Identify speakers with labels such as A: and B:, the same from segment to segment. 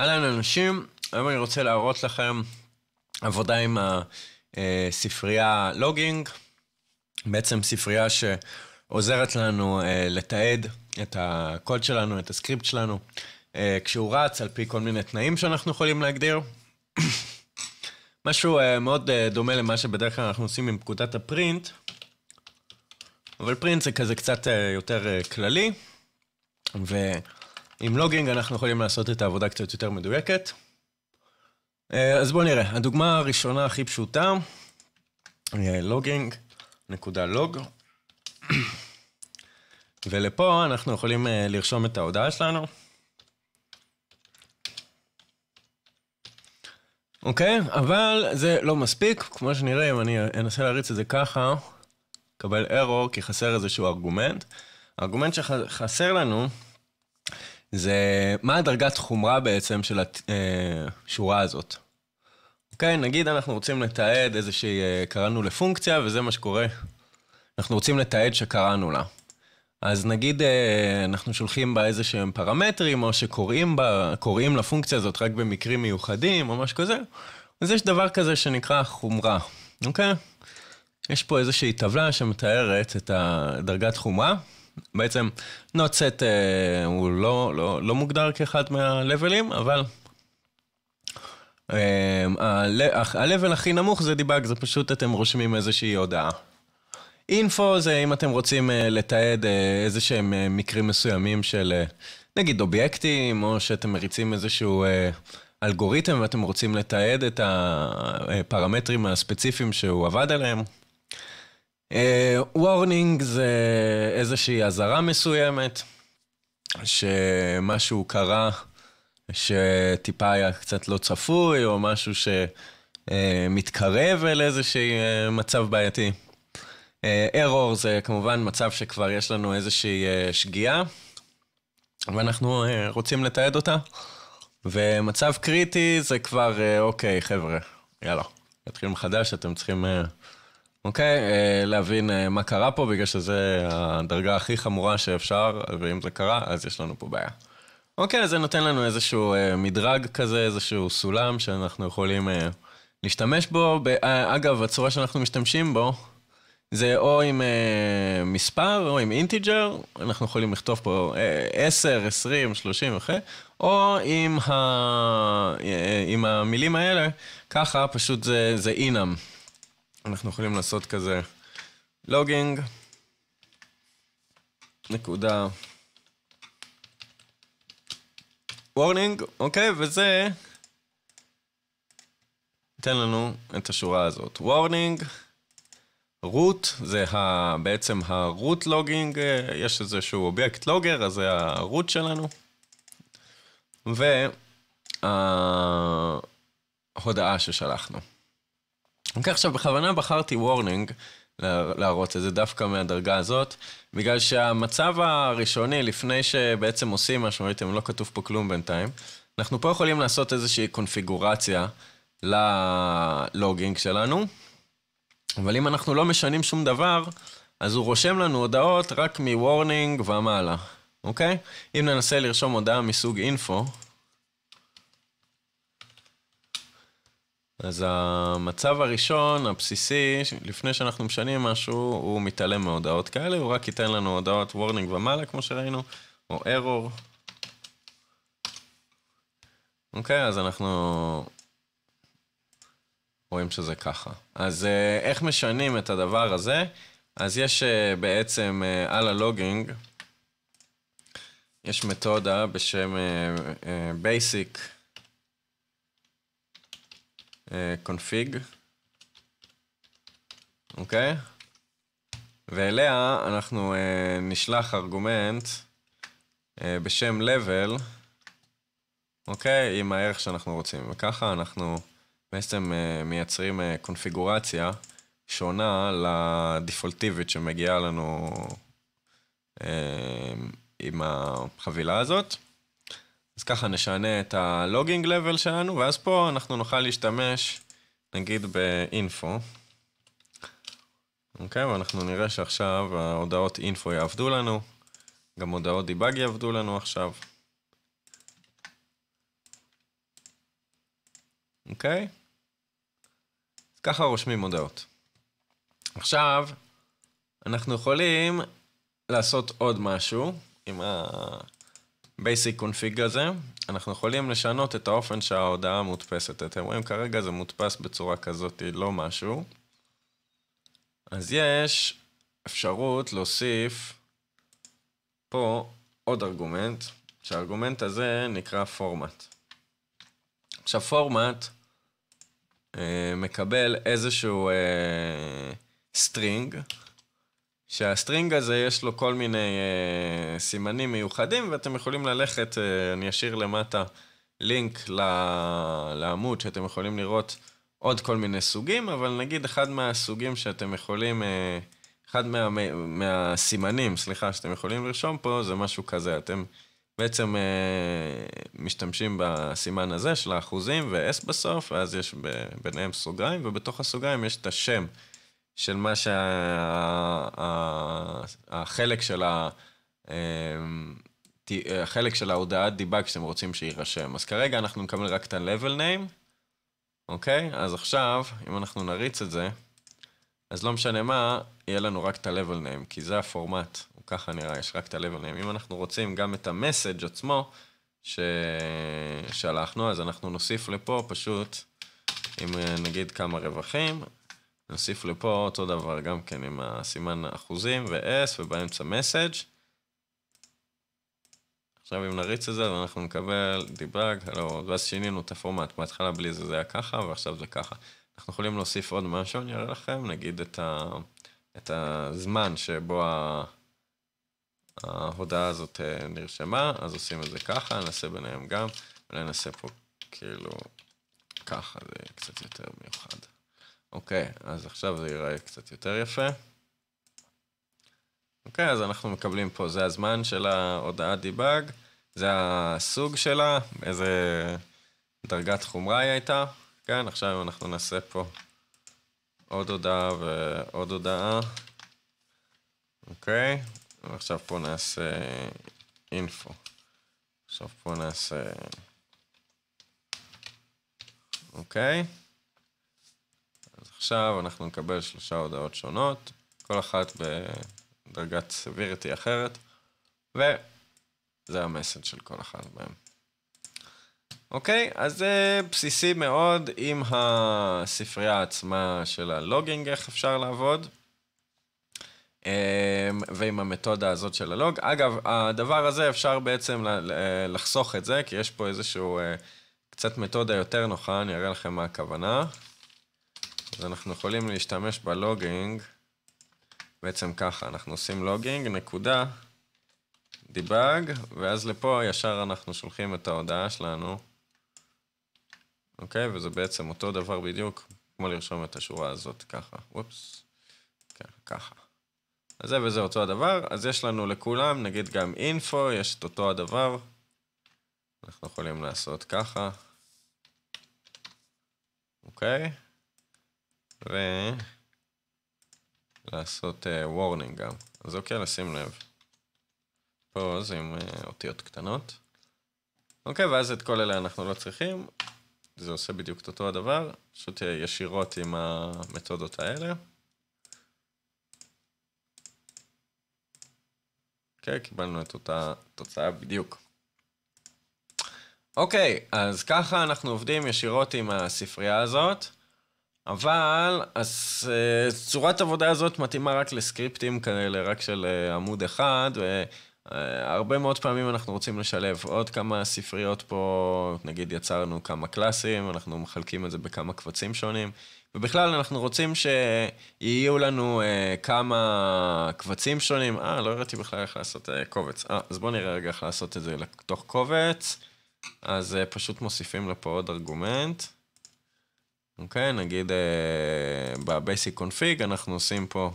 A: אהלן אנשים, היום אני רוצה להראות לכם עבודה עם הספרייה אה, אה, לוגינג, בעצם ספרייה שעוזרת לנו אה, לתעד את הקוד שלנו, את הסקריפט שלנו, כשהוא רץ על פי כל מיני תנאים שאנחנו יכולים להגדיר. משהו מאוד דומה למה שבדרך כלל אנחנו עושים עם פקודת הפרינט, אבל פרינט זה כזה קצת יותר כללי, ו... עם לוגינג אנחנו יכולים לעשות את העבודה קצת יותר מדויקת. אה, אז בואו נראה. הדוגמה הראשונה הכי פשוטה, אה, לוגינג, נקודה לוג. ולפה אנחנו יכולים אה, לרשום את ההודעה שלנו. אוקיי, אבל זה לא מספיק. כמו שנראה, אם אני אנסה להריץ את זה ככה, אקבל ארור, כי חסר איזשהו ארגומנט. הארגומנט שחסר לנו זה מה הדרגת חומרה בעצם של השורה אה, הזאת. אוקיי, נגיד אנחנו רוצים לתעד איזושהי, אה, קראנו לפונקציה, וזה מה שקורה. אנחנו רוצים לתעד שקראנו לה. אז נגיד אה, אנחנו שולחים בה איזה שהם פרמטרים, או שקוראים בה, לפונקציה הזאת רק במקרים מיוחדים, או משהו כזה, אז יש דבר כזה שנקרא חומרה, אוקיי? יש פה איזושהי טבלה שמתארת את הדרגת חומרה. בעצם נוטסט uh, אה, הוא לא, לא, לא מוגדר כאחד מהלבלים, אבל uh, הלבל הכי נמוך זה דיבאג, זה פשוט אתם רושמים איזושהי הודעה. אינפו זה אם אתם רוצים uh, לתעד uh, איזה שהם uh, מקרים מסוימים של uh, נגיד אובייקטים, או שאתם מריצים איזשהו... uh, אלגוריתם ואתם רוצים לתעד את הפרמטרים הספציפיים שהוא עבד עליהם, וורנינג אה, uh, זה איזושהי אזהרה מסוימת, שמשהו קרה שטיפה היה קצת לא צפוי, או משהו שמתקרב אה, uh, אל איזשהי uh, אה, מצב בעייתי. ארור uh, זה כמובן מצב שכבר יש לנו איזושהי uh, שגיאה, ואנחנו uh, רוצים לתעד אותה. ומצב קריטי זה כבר, אוקיי, uh, okay, חבר'ה, יאללה, נתחיל מחדש, אתם צריכים Uh, אוקיי, Okay, אה, להבין אה, מה קרה פה, בגלל שזה הדרגה הכי חמורה שאפשר, ואם זה קרה, אז יש לנו פה בעיה. אוקיי, okay, זה נותן לנו איזשהו אה, מדרג כזה, איזשהו סולם שאנחנו יכולים להשתמש בו. אגב, הצורה שאנחנו משתמשים בו, זה או עם מספר או עם אינטיג'ר, אנחנו יכולים לכתוב פה 10, 20, 30 וכו', או עם, ה, עם המילים האלה, ככה פשוט זה, זה אינם. אנחנו יכולים לעשות כזה לוגינג, נקודה, וורנינג, אוקיי, וזה ייתן לנו את השורה הזאת. וורנינג, רוט, זה ה, בעצם הרוט לוגינג, יש איזשהו אובייקט לוגר, אז זה הרוט root שלנו. וההודעה אה, ששלחנו. אוקיי, עכשיו בכוונה בחרתי וורנינג להראות את זה דווקא מהדרגה הזאת, בגלל שהמצב הראשוני, לפני שבעצם עושים משהו, ראיתם, לא כתוב פה כלום בינתיים, אנחנו פה יכולים לעשות איזושהי קונפיגורציה ללוגינג שלנו, אבל אם אנחנו לא משנים שום דבר, אז הוא רושם לנו הודעות רק מוורנינג ומעלה, אוקיי? אם ננסה לרשום הודעה מסוג אינפו, אז המצב הראשון, הבסיסי, לפני שאנחנו משנים משהו, הוא מתעלם מהודעות כאלה, הוא רק ייתן לנו הודעות וורנינג ומעלה, כמו שראינו, או ארור. אוקיי, אז אנחנו רואים שזה ככה. אז אה, איך משנים את הדבר הזה? אז יש אה, בעצם אה, על הלוגינג, יש מתודה בשם basic אה, config, אוקיי? ואליה אנחנו uh, נשלח ארגומנט uh, בשם level, אוקיי? Okay, עם הערך שאנחנו רוצים. וככה אנחנו בעצם uh, מייצרים uh, קונפיגורציה שונה לדפולטיבית שמגיעה לנו uh, עם החבילה הזאת. אז ככה נשנה את הלוגינג לבל שלנו, ואז פה אנחנו נוכל להשתמש, נגיד, באינפו. אוקיי, ואנחנו נראה שעכשיו ההודעות אינפו יעבדו לנו, גם הודעות דיבאג יעבדו לנו עכשיו. אוקיי? אז ככה רושמים הודעות. עכשיו, אנחנו יכולים לעשות עוד משהו עם ה... basic config הזה, אנחנו יכולים לשנות את האופן שההודעה מודפסת. אתם רואים כרגע זה מודפס בצורה כזאת, לא משהו. אז יש אפשרות להוסיף פה עוד ארגומנט, שהארגומנט הזה נקרא format. עכשיו format אה, מקבל איזשהו אה, סטרינג, שהסטרינג הזה יש לו כל מיני אה, סימנים מיוחדים, ואתם יכולים ללכת, אה, אני אשאיר למטה לינק ל, לעמוד שאתם יכולים לראות עוד כל מיני סוגים, אבל נגיד אחד מהסוגים שאתם יכולים, אה, אחד מה, מהסימנים, סליחה, שאתם יכולים לרשום פה, זה משהו כזה, אתם בעצם אה, משתמשים בסימן הזה של האחוזים ו-S בסוף, ואז יש ב, ביניהם סוגריים, ובתוך הסוגריים יש את השם. של מה שהחלק שה... שה... של ה... אמ, של ההודעת דיבאג שאתם רוצים שיירשם. אז כרגע אנחנו נקבל רק את ה-level name, אוקיי? אז עכשיו, אם אנחנו נריץ את זה, אז לא משנה מה, יהיה לנו רק את ה-level name, כי זה הפורמט, הוא ככה נראה, יש רק את ה-level name. אם אנחנו רוצים גם את המסאג' עצמו ששלחנו, אז אנחנו נוסיף לפה פשוט, אם נגיד כמה רווחים, נוסיף לפה אותו דבר גם כן עם הסימן אחוזים ו-S ובאמצע message. עכשיו אם נריץ את זה אנחנו נקבל debug, הלו, ואז שינינו את הפורמט, בהתחלה בלי זה זה היה ככה ועכשיו זה ככה. אנחנו יכולים להוסיף עוד משהו, אני אראה לכם, נגיד את, ה, את הזמן שבו ההודעה הזאת אה, נרשמה, אז עושים את זה ככה, נעשה ביניהם גם, אולי נעשה פה כאילו ככה, זה קצת יותר מיוחד. אוקיי, אז עכשיו זה ייראה קצת יותר יפה. אוקיי, אז אנחנו מקבלים פה, זה הזמן של ההודעה דיבאג, זה הסוג שלה, איזה דרגת חומרה היא הייתה. כן, עכשיו אנחנו נעשה פה עוד הודעה ועוד הודעה. אוקיי, ועכשיו פה נעשה אינפו. עכשיו פה נעשה... אוקיי. עכשיו אנחנו נקבל שלושה הודעות שונות, כל אחת בדרגת סביריטי אחרת, וזה המסד של כל אחת מהן. אוקיי, אז זה אה, בסיסי מאוד עם הספרייה עצמה של הלוגינג, איך אפשר לעבוד. אמ, ועם המתודה הזאת של הלוג. אגב, הדבר הזה אפשר בעצם לחסוך את זה, כי יש פה איזשהו אה, קצת מתודה יותר נוחה, אני אראה לכם מה הכוונה. אז אנחנו יכולים להשתמש בלוגינג בעצם ככה, אנחנו עושים לוגינג, נקודה, דיבאג, ואז לפה ישר אנחנו שולחים את ההודעה שלנו, אוקיי? וזה בעצם אותו דבר בדיוק, כמו לרשום את השורה הזאת ככה, וופס, כן, ככה. אז זה וזה אותו הדבר, אז יש לנו לכולם, נגיד גם אינפו, יש את אותו הדבר. אנחנו יכולים לעשות ככה, אוקיי? ולעשות וורנינג אה, גם. אז אוקיי, לשים לב. פה זה עם אה, אותיות קטנות. אוקיי, ואז את כל אלה אנחנו לא צריכים. זה עושה בדיוק את אותו הדבר, פשוט אה, ישירות עם המתודות האלה. אוקיי, okay, קיבלנו את אותה תוצאה בדיוק. אוקיי, okay, אז ככה אנחנו עובדים ישירות עם הספרייה הזאת. אבל, אז אה, צורת העבודה הזאת מתאימה רק לסקריפטים כאלה, רק של אה, עמוד אחד, והרבה אה, מאוד פעמים אנחנו רוצים לשלב עוד כמה ספריות פה, נגיד יצרנו כמה קלאסים, אנחנו מחלקים את זה בכמה קבצים שונים, ובכלל אנחנו רוצים שיהיו לנו כמה קבצים שונים, אה, לא הראיתי בכלל איך לעשות קובץ, אה, אז בואו נראה רגע איך לעשות את זה לתוך קובץ, אז פשוט מוסיפים לפה עוד ארגומנט. אוקיי? נגיד אה, ב-basic config אנחנו עושים פה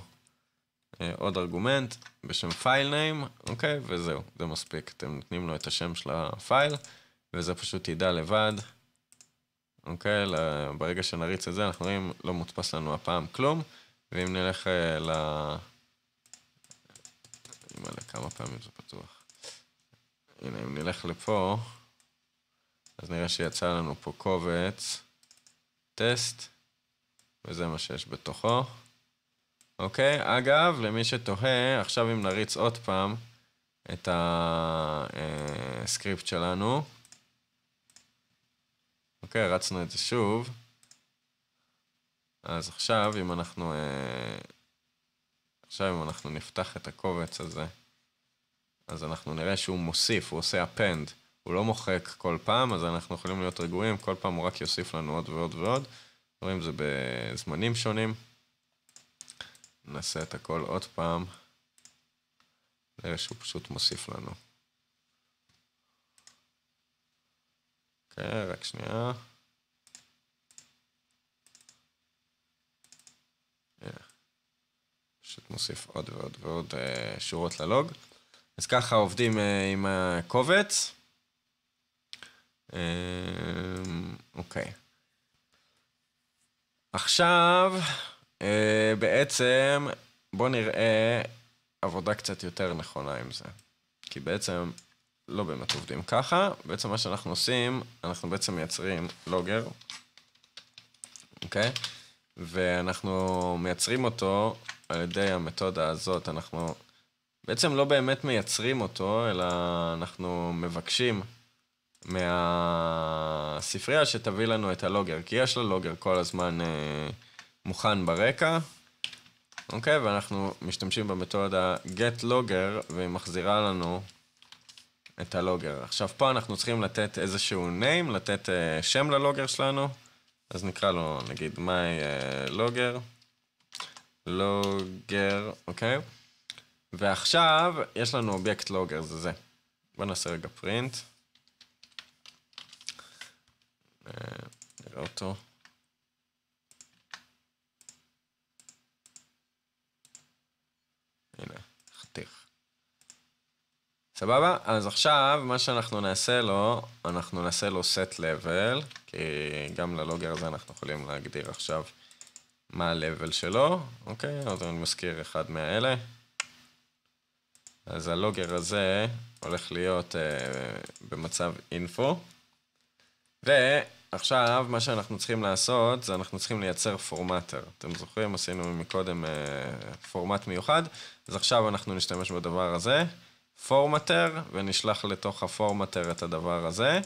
A: אה, עוד ארגומנט בשם פייל ניים, אוקיי? וזהו, זה מספיק. אתם נותנים לו את השם של הפייל, וזה פשוט ידע לבד, אוקיי? ברגע שנריץ את זה, אנחנו רואים, לא מודפס לנו הפעם כלום, ואם נלך אה, ל... אני מלא, כמה פעמים זה פתוח. הנה, אם נלך לפה, אז נראה שיצא לנו פה קובץ. טסט, וזה מה שיש בתוכו. אוקיי, אגב, למי שתוהה, עכשיו אם נריץ עוד פעם את הסקריפט שלנו, אוקיי, רצנו את זה שוב, אז עכשיו אם אנחנו, אה, עכשיו אם אנחנו נפתח את הקובץ הזה, אז אנחנו נראה שהוא מוסיף, הוא עושה append. הוא לא מוחק כל פעם, אז אנחנו יכולים להיות רגועים, כל פעם הוא רק יוסיף לנו עוד ועוד ועוד. רואים זה בזמנים שונים. נעשה את הכל עוד פעם. נראה שהוא פשוט מוסיף לנו. אוקיי, רק שנייה. אה, פשוט מוסיף עוד ועוד ועוד אה, שורות ללוג. אז ככה עובדים אה, עם הקובץ. אמ, אוקיי. עכשיו, אה, בעצם, בוא נראה עבודה קצת יותר נכונה עם זה. כי בעצם לא באמת עובדים ככה, בעצם מה שאנחנו עושים, אנחנו בעצם מייצרים לוגר, אוקיי? ואנחנו מייצרים אותו על ידי המתודה הזאת, אנחנו בעצם לא באמת מייצרים אותו, אלא אנחנו מבקשים מהספרייה שתביא לנו את הלוגר, כי יש ללוגר כל הזמן אה, מוכן ברקע, אוקיי? ואנחנו משתמשים במתודה get logger, והיא מחזירה לנו את הלוגר. עכשיו, פה אנחנו צריכים לתת איזשהו name, לתת אה, שם ללוגר שלנו, אז נקרא לו, נגיד, my אה, logger, logger, אוקיי? ועכשיו, יש לנו אובייקט לוגר, זה זה. בוא נעשה רגע print. אה, נראה אותו. הנה, חתיך. סבבה? אז עכשיו, מה שאנחנו נעשה לו, אנחנו נעשה לו set level, כי גם ללוגר הזה אנחנו יכולים להגדיר עכשיו מה ה-level שלו, אוקיי? אז אני מזכיר אחד מאלה. אז הלוגר הזה הולך להיות אה, במצב אינפו, ו... עכשיו, מה שאנחנו צריכים לעשות, זה אנחנו צריכים לייצר פורמטר. אתם זוכרים? עשינו מקודם אה, פורמט מיוחד, אז עכשיו אנחנו נשתמש בדבר הזה, פורמטר, ונשלח לתוך הפורמטר את הדבר הזה,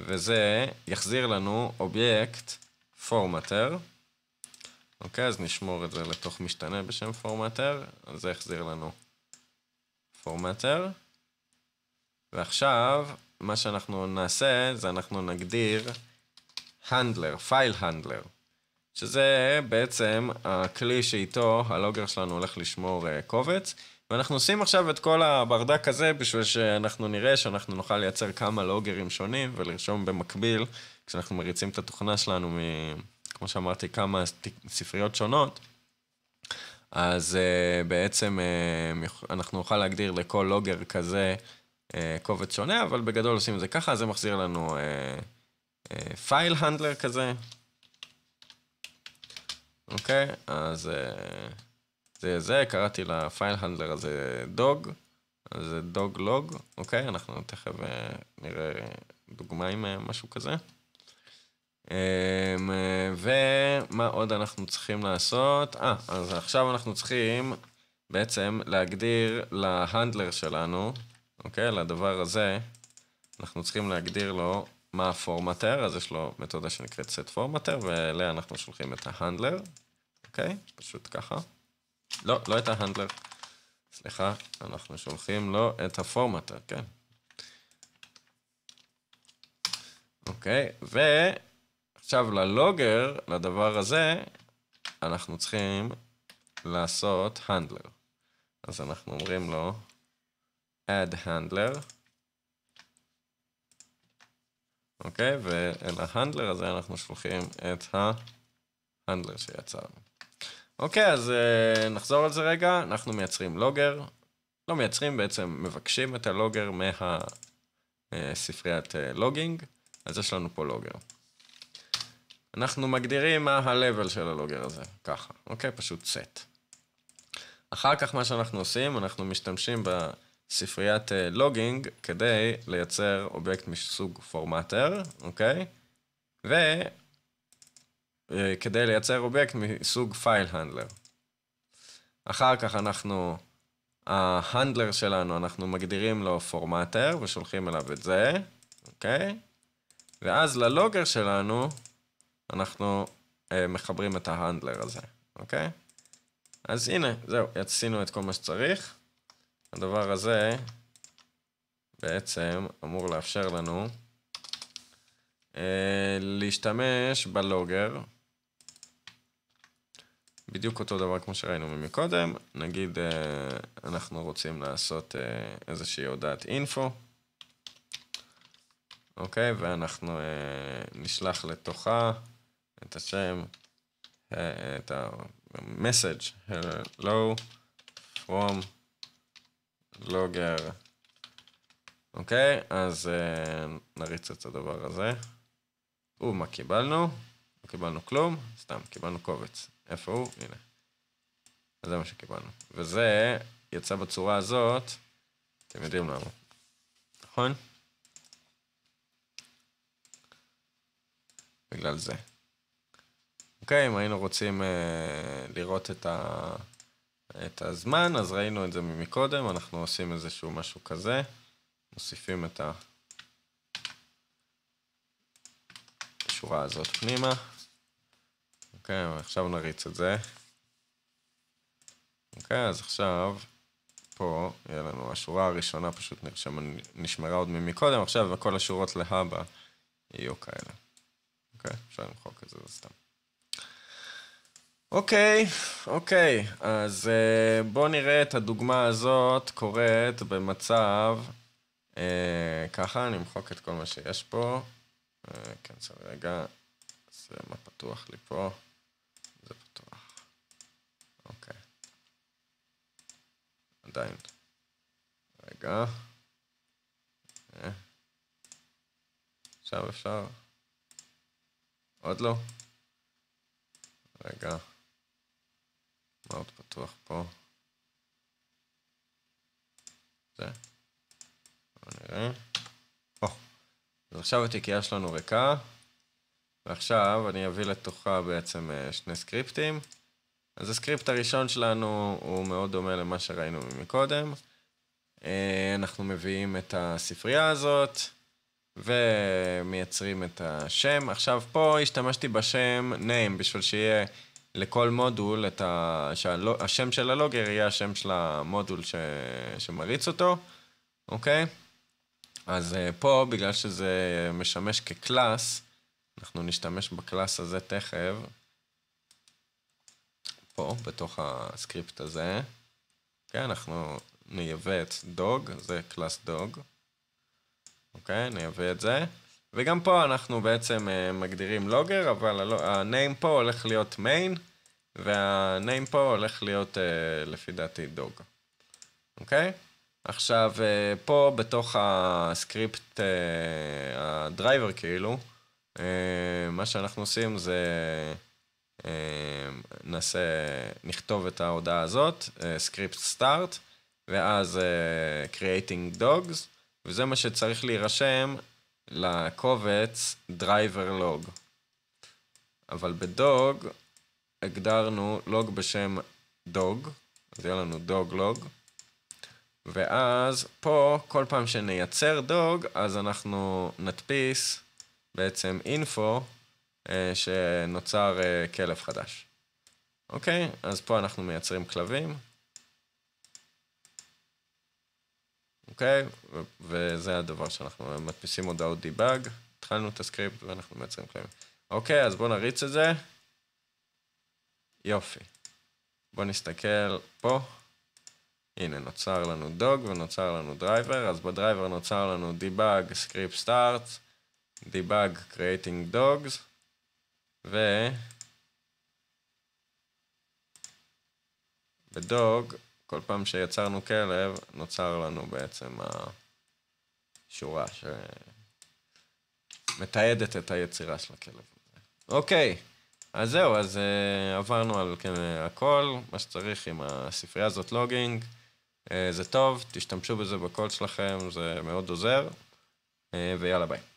A: וזה יחזיר לנו אובייקט פורמטר. אוקיי, אז נשמור את זה לתוך משתנה בשם פורמטר, אז זה יחזיר לנו פורמטר. ועכשיו, מה שאנחנו נעשה, זה אנחנו נגדיר הנדלר, פייל הנדלר, שזה בעצם הכלי שאיתו הלוגר שלנו הולך לשמור אה, קובץ, ואנחנו עושים עכשיו את כל הברדק הזה בשביל שאנחנו נראה שאנחנו נוכל לייצר כמה לוגרים שונים ולרשום במקביל, כשאנחנו מריצים את התוכנה שלנו מ... כמו שאמרתי, כמה ספריות שונות, אז אה, בעצם אה, אנחנו נוכל להגדיר לכל לוגר כזה קובץ שונה, אבל בגדול עושים את זה ככה, זה מחזיר לנו פייל אה, הנדלר כזה. אוקיי, אז אה, זה זה, קראתי לפייל הנדלר הזה דוג, אז זה דוג לוג, אוקיי, אנחנו תכף אה, נראה דוגמה עם משהו כזה. אמ, ומה עוד אנחנו צריכים לעשות? אה, אז עכשיו אנחנו צריכים בעצם להגדיר להנדלר שלנו, אוקיי? לדבר הזה, אנחנו צריכים להגדיר לו מה הפורמטר, אז יש לו מתודה שנקראת set formatter, ואליה אנחנו שולחים את ההנדלר, אוקיי? פשוט ככה. לא, לא את ההנדלר. סליחה, אנחנו שולחים לו את הפורמטר, כן. אוקיי, ועכשיו ללוגר, לדבר הזה, אנחנו צריכים לעשות הנדלר. אז אנחנו אומרים לו add handler. אוקיי? ואל ההנדלר הזה אנחנו שולחים את ההנדלר שיצרנו. אוקיי, אז uh, נחזור על זה רגע. אנחנו מייצרים לוגר. לא מייצרים, בעצם מבקשים את הלוגר מהספריית אה, uh, אה, לוגינג. אז יש לנו פה לוגר. אנחנו מגדירים מה ה-level של הלוגר הזה, ככה, אוקיי? פשוט set. אחר כך מה שאנחנו עושים, אנחנו משתמשים ב... ספריית אה, לוגינג כדי לייצר אובייקט מסוג פורמטר, אוקיי? וכדי אה, לייצר אובייקט מסוג פייל הנדלר. אחר כך אנחנו, ההנדלר שלנו, אנחנו מגדירים לו פורמטר ושולחים אליו את זה, אוקיי? ואז ללוגר שלנו, אנחנו אה, מחברים את ההנדלר הזה, אוקיי? אז הנה, זהו, עשינו את כל מה שצריך. הדבר הזה בעצם אמור לאפשר לנו אה, להשתמש בלוגר, בדיוק אותו דבר כמו שראינו מקודם, נגיד אה, אנחנו רוצים לעשות אה, איזושהי הודעת אינפו, אוקיי, ואנחנו אה, נשלח לתוכה את השם, אה, את המסאג' hello from לוגר. לא אוקיי, אז uh, נריץ את הדבר הזה. או, מה קיבלנו? לא קיבלנו כלום, סתם, קיבלנו קובץ. איפה הוא? הנה. אז זה מה שקיבלנו. וזה יצא בצורה הזאת, אתם יודעים למה. נכון? בגלל זה. אוקיי, אם היינו רוצים אה, לראות את ה... את הזמן, אז ראינו את זה מקודם, אנחנו עושים איזשהו משהו כזה, מוסיפים את השורה הזאת פנימה. אוקיי, עכשיו נריץ את זה. אוקיי, אז עכשיו פה יהיה לנו השורה הראשונה פשוט נרשמה, נשמרה עוד ממקודם, עכשיו כל השורות להבא יהיו כאלה. אוקיי, אפשר למחוק את זה, זה סתם. אוקיי, אוקיי, אז uh, אה, בואו נראה את הדוגמה הזאת קורית במצב, uh, ככה, אני אמחוק את כל מה שיש פה, אה, כן, זה רגע, זה מה פתוח לי פה, זה פתוח, אוקיי, עדיין, רגע, עכשיו אפשר, עוד לא, רגע. מה עוד פתוח פה. זה. בוא נראה. או, אז עכשיו התיקייה שלנו ריקה, ועכשיו אני אביא לתוכה בעצם אה, שני סקריפטים. אז הסקריפט הראשון שלנו הוא מאוד דומה למה שראינו מקודם. אה, אנחנו מביאים את הספרייה הזאת ומייצרים את השם. עכשיו פה השתמשתי בשם name בשביל שיהיה לכל מודול, את ה... שהלו... השם של הלוגר יהיה השם של המודול ש... שמריץ אותו, אוקיי? אז אה, פה, בגלל שזה משמש כקלאס, אנחנו נשתמש בקלאס הזה תכף, פה, בתוך הסקריפט הזה. כן, אנחנו נייבא את דוג, זה קלאס דוג. אוקיי, נייבא את זה. וגם פה אנחנו בעצם uh, מגדירים לוגר, אבל הניים פה הולך להיות מיין, והניים פה הולך להיות, uh, לפי דעתי, דוג. אוקיי? Okay? עכשיו, uh, פה בתוך הסקריפט, uh, הדרייבר כאילו, uh, מה שאנחנו עושים זה נעשה, נכתוב את ההודעה הזאת, סקריפט סטארט, ואז creating dogs, וזה מה שצריך להירשם לקובץ driver log. אבל בדוג הגדרנו לוג בשם דוג, אז יהיה לנו דוג לוג, ואז פה כל פעם שנייצר דוג אז אנחנו נדפיס בעצם אינפו אה, שנוצר אה, כלב חדש. אוקיי, אז פה אנחנו מייצרים כלבים. אוקיי? וזה הדבר שאנחנו מדפיסים הודעות דיבאג, התחלנו את הסקריפט ואנחנו מייצרים קלעים. אוקיי, אז בואו נריץ את זה. יופי. בואו נסתכל פה. הנה, נוצר לנו דוג ונוצר לנו דרייבר, אז בדרייבר נוצר לנו דיבאג סקריפט סטארט, דיבאג קרייטינג דוגס, ו... בדוג כל פעם שיצרנו כלב, נוצר לנו בעצם השורה שמתעדת את היצירה של הכלב. אוקיי, אז זהו, אז uh, עברנו על כן, הכל, מה שצריך עם הספרייה הזאת לוגינג. Uh, זה טוב, תשתמשו בזה בקול שלכם, זה מאוד עוזר, uh, ויאללה ביי.